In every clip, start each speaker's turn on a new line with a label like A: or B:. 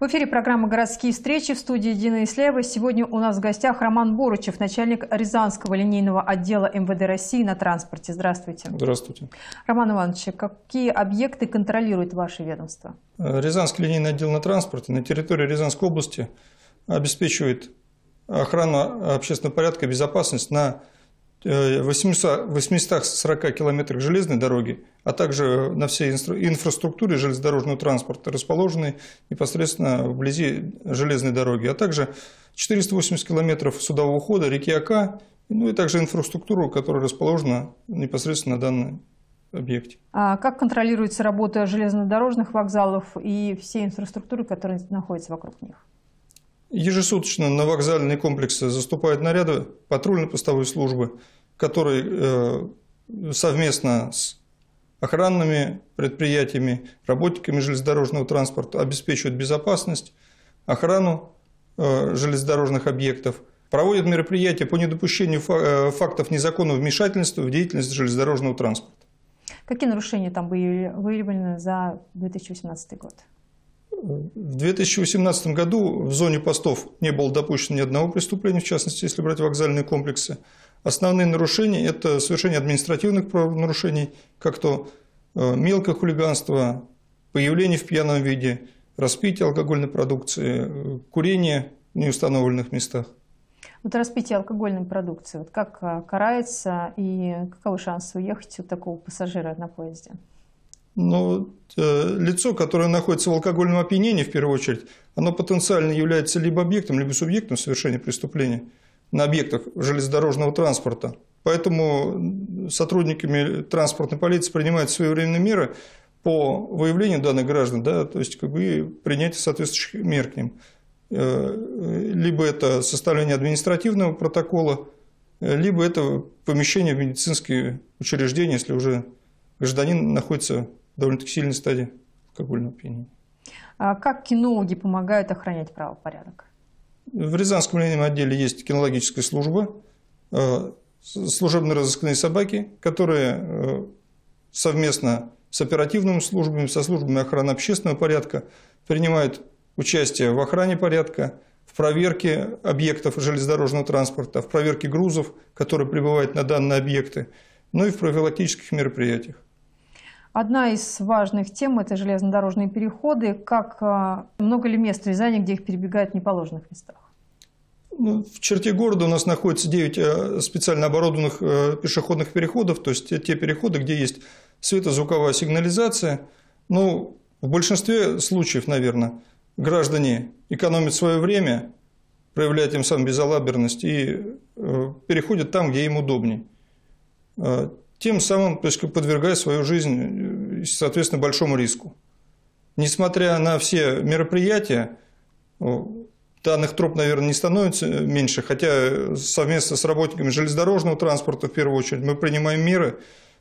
A: В эфире программа «Городские встречи» в студии Дина Ислева. Сегодня у нас в гостях Роман Боручев, начальник Рязанского линейного отдела МВД России на транспорте. Здравствуйте. Здравствуйте. Роман Иванович, какие объекты контролирует ваше ведомство?
B: Рязанский линейный отдел на транспорте на территории Рязанской области обеспечивает охрану общественного порядка и безопасность на 840 э, километрах железной дороги, а также на всей инфраструктуре железнодорожного транспорта, расположенной непосредственно вблизи железной дороги, а также 480 километров судового хода реки Ака, ну и также инфраструктуру, которая расположена непосредственно на данном объекте.
A: А как контролируется работа железнодорожных вокзалов и всей инфраструктуры, которая находится вокруг них?
B: Ежесуточно на вокзальные комплексы заступают наряды патрульно-постовой службы, которые э, совместно с охранными предприятиями, работниками железнодорожного транспорта обеспечивают безопасность, охрану э, железнодорожных объектов, проводят мероприятия по недопущению э, фактов незаконного вмешательства в деятельность железнодорожного транспорта.
A: Какие нарушения там были выявлены за 2018 год?
B: В 2018 году в зоне постов не было допущено ни одного преступления, в частности, если брать вокзальные комплексы. Основные нарушения – это совершение административных правонарушений, как то э, мелкое хулиганство, появление в пьяном виде, распитие алкогольной продукции, э, курение в неустановленных местах.
A: Вот распитие алкогольной продукции, вот как э, карается и каковы шансы уехать у такого пассажира на поезде?
B: Но ну, э, лицо, которое находится в алкогольном опьянении, в первую очередь, оно потенциально является либо объектом, либо субъектом совершения преступления на объектах железнодорожного транспорта. Поэтому сотрудниками транспортной полиции принимают своевременные меры по выявлению данных граждан, да, то есть как бы принятие соответствующих мер к ним. Э, э, либо это составление административного протокола, э, либо это помещение в медицинские учреждения, если уже гражданин находится довольно-таки сильной стадии алкогольного опьянения.
A: А как кинологи помогают охранять правопорядок?
B: В Рязанском линейном отделе есть кинологическая служба, э, служебные разыскные собаки, которые э, совместно с оперативными службами, со службами охраны общественного порядка принимают участие в охране порядка, в проверке объектов железнодорожного транспорта, в проверке грузов, которые прибывают на данные объекты, ну и в профилактических мероприятиях.
A: Одна из важных тем – это железнодорожные переходы. Как а, много ли мест в Рязани, где их перебегают в неположенных местах?
B: Ну, в черте города у нас находится 9 э, специально оборудованных э, пешеходных переходов, то есть те переходы, где есть светозвуковая сигнализация. Ну, в большинстве случаев, наверное, граждане экономят свое время, проявляют тем самым безалаберность и э, переходят там, где им удобнее тем самым подвергая свою жизнь, э, соответственно, большому риску. Несмотря на все мероприятия, э, данных троп, наверное, не становится э, меньше, хотя совместно с работниками железнодорожного транспорта, в первую очередь, мы принимаем меры,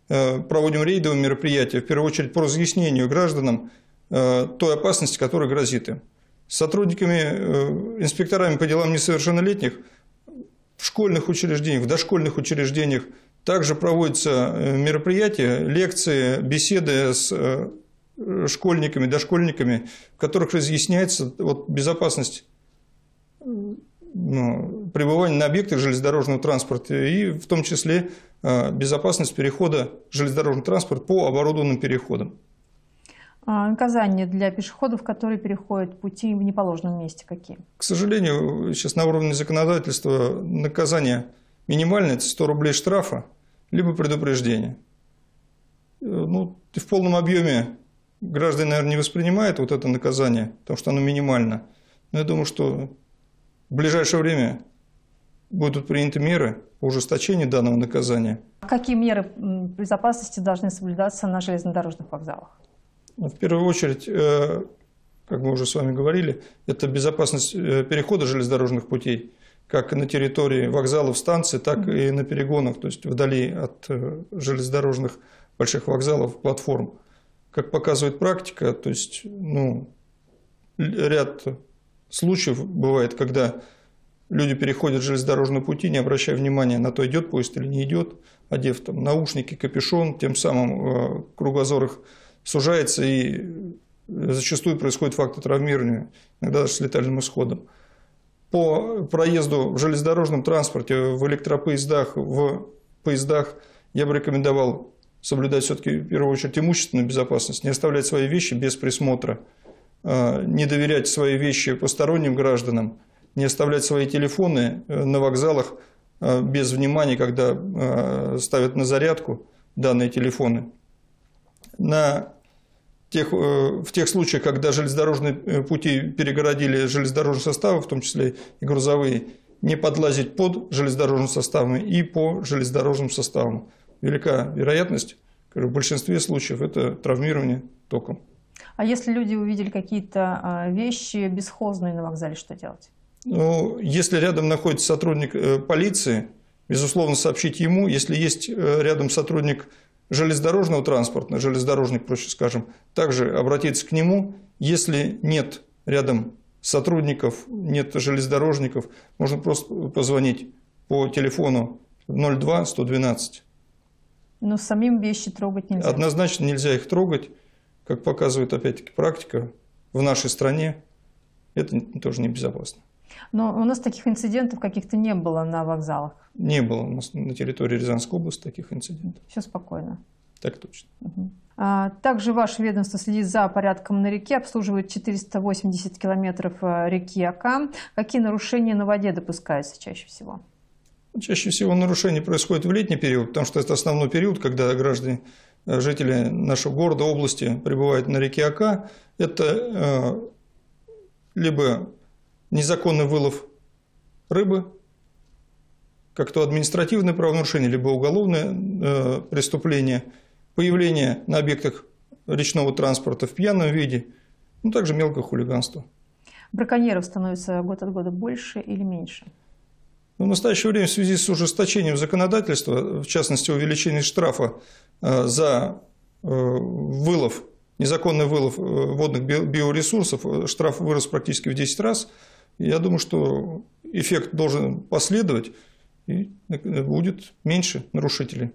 B: проводим рейдовые мероприятия, в первую очередь по разъяснению гражданам той опасности, которая грозит им. С сотрудниками, инспекторами по делам несовершеннолетних в школьных учреждениях, в дошкольных учреждениях – также проводятся э, мероприятия, лекции, беседы с э, школьниками, дошкольниками, в которых разъясняется вот, безопасность ну, пребывания на объектах железнодорожного транспорта и в том числе э, безопасность перехода железнодорожного транспорта по оборудованным переходам.
A: А, наказания для пешеходов, которые переходят пути в неположенном месте, какие?
B: К сожалению, сейчас на уровне законодательства наказание минимальное, это 100 рублей штрафа либо предупреждение. Э, ну, в полном объеме граждане, наверное, не воспринимают вот это наказание, потому что оно минимально. Но я думаю, что в ближайшее время будут приняты меры по ужесточению данного наказания.
A: А какие меры безопасности должны соблюдаться на железнодорожных вокзалах?
B: Ну, в первую очередь, э, как мы уже с вами говорили, это безопасность э, перехода железнодорожных путей – как на территории вокзалов, станций, так и на перегонах, то есть вдали от э, железнодорожных больших вокзалов, платформ. Как показывает практика, то есть ну, ряд случаев бывает, когда люди переходят железнодорожные пути, не обращая внимания на то, идет поезд или не идет, одев там наушники, капюшон, тем самым э, кругозор их сужается и э, зачастую происходит факты травмирования, иногда даже с летальным исходом по проезду в железнодорожном транспорте, в электропоездах, в поездах я бы рекомендовал соблюдать все-таки в первую очередь имущественную безопасность, не оставлять свои вещи без присмотра, а, не доверять свои вещи посторонним гражданам, не оставлять свои телефоны э, на вокзалах э, без внимания, когда э, ставят на зарядку данные телефоны. На тех, э, в тех случаях, когда железнодорожные э, пути перегородили железнодорожные составы, в том числе и грузовые, не подлазить под железнодорожным составом и по железнодорожным составам. Велика вероятность, в большинстве случаев, это травмирование током.
A: А если люди увидели какие-то а, вещи бесхозные на вокзале, что делать?
B: Ну, если рядом находится сотрудник э, полиции, безусловно, сообщить ему. Если есть рядом сотрудник железнодорожного транспорта, железнодорожник, проще скажем, также обратиться к нему, если нет рядом сотрудников, нет железнодорожников, можно просто позвонить по телефону 02 112.
A: Но самим вещи трогать нельзя.
B: Однозначно нельзя их трогать, как показывает опять-таки практика в нашей стране. Это тоже небезопасно.
A: Но у нас таких инцидентов каких-то не было на вокзалах? Не
B: было. У нас на территории Рязанской области таких инцидентов.
A: Все спокойно? Так точно. Угу. Также ваше ведомство следит за порядком на реке, обслуживает 480 километров э, реки Ака. Какие нарушения на воде допускаются чаще всего?
B: Чаще всего нарушения происходят в летний период, потому что это основной период, когда граждане, э, жители нашего города, области прибывают на реке Ака. Это э, либо незаконный вылов рыбы, как то административное правонарушение, либо уголовное э, преступление, появление на объектах речного транспорта в пьяном виде, ну, также мелкое хулиганство.
A: Браконьеров становится год от года больше или меньше?
B: Ну, в настоящее время в связи с ужесточением законодательства, в частности увеличением штрафа э, за э, вылов, незаконный вылов э, водных биоресурсов, штраф вырос практически в 10 раз – я думаю, что эффект должен последовать, и будет меньше нарушителей.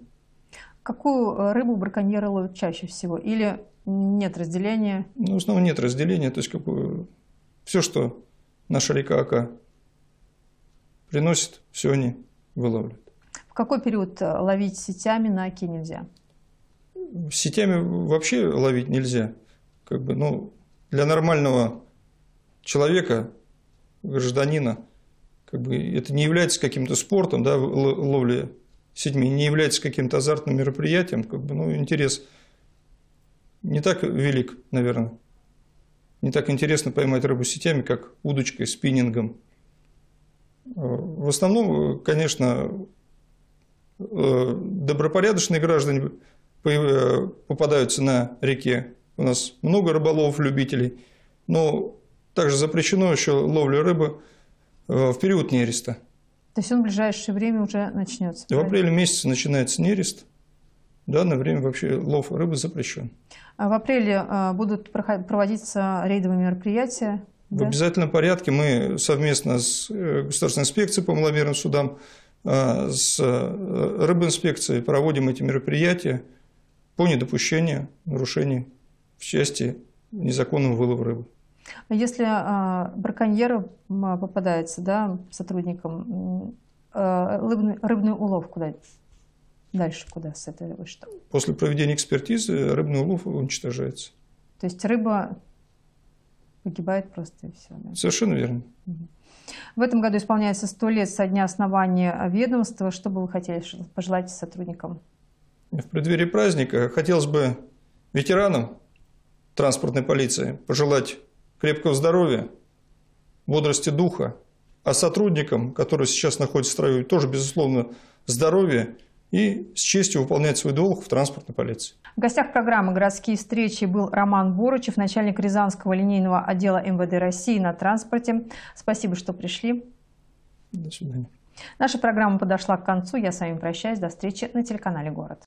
A: Какую рыбу браконьеры ловят чаще всего? Или нет разделения?
B: Ну, в основном нет разделения. То есть, какую все, что наша река Ака приносит, все они вылавливают.
A: В какой период ловить сетями на оке нельзя?
B: Сетями вообще ловить нельзя. Как бы, ну, для нормального человека гражданина. Как бы это не является каким-то спортом, да, ловля сетьми, не является каким-то азартным мероприятием, как бы, ну, интерес не так велик, наверное. Не так интересно поймать рыбу сетями, как удочкой, спиннингом. А, в основном, конечно, э, добропорядочные граждане э, попадаются на реке. У нас много рыболовов-любителей, но также запрещено еще ловля рыбы э, в период нереста.
A: То есть он в ближайшее время уже начнется? В апреле
B: месяце начинается нерест. В данное время вообще лов рыбы запрещен.
A: А в апреле э, будут проводиться рейдовые мероприятия? В да?
B: обязательном порядке мы совместно с э, Государственной инспекцией по маломерным судам, с рыбинспекцией проводим эти мероприятия по недопущению нарушений в части
A: незаконного вылова рыбы. Ну, если э, а, браконьеры попадаются да, сотрудникам, а, рыбный, улов куда дальше куда с этой рыбой что?
B: После проведения экспертизы рыбный улов уничтожается.
A: То есть рыба погибает просто и все. Да? Совершенно верно. В этом году исполняется 100 лет со дня основания ведомства. Что бы вы хотели пожелать сотрудникам?
B: В преддверии праздника хотелось бы ветеранам транспортной полиции пожелать крепкого здоровья, бодрости духа. А сотрудникам, которые сейчас находятся в строю, тоже, безусловно, здоровья и с честью выполнять свой долг в транспортной полиции.
A: В гостях программы «Городские встречи» был Роман Борочев, начальник Рязанского линейного отдела МВД России на транспорте. Спасибо, что пришли. До свидания. Наша программа подошла к концу. Я с вами прощаюсь. До встречи на телеканале «Город».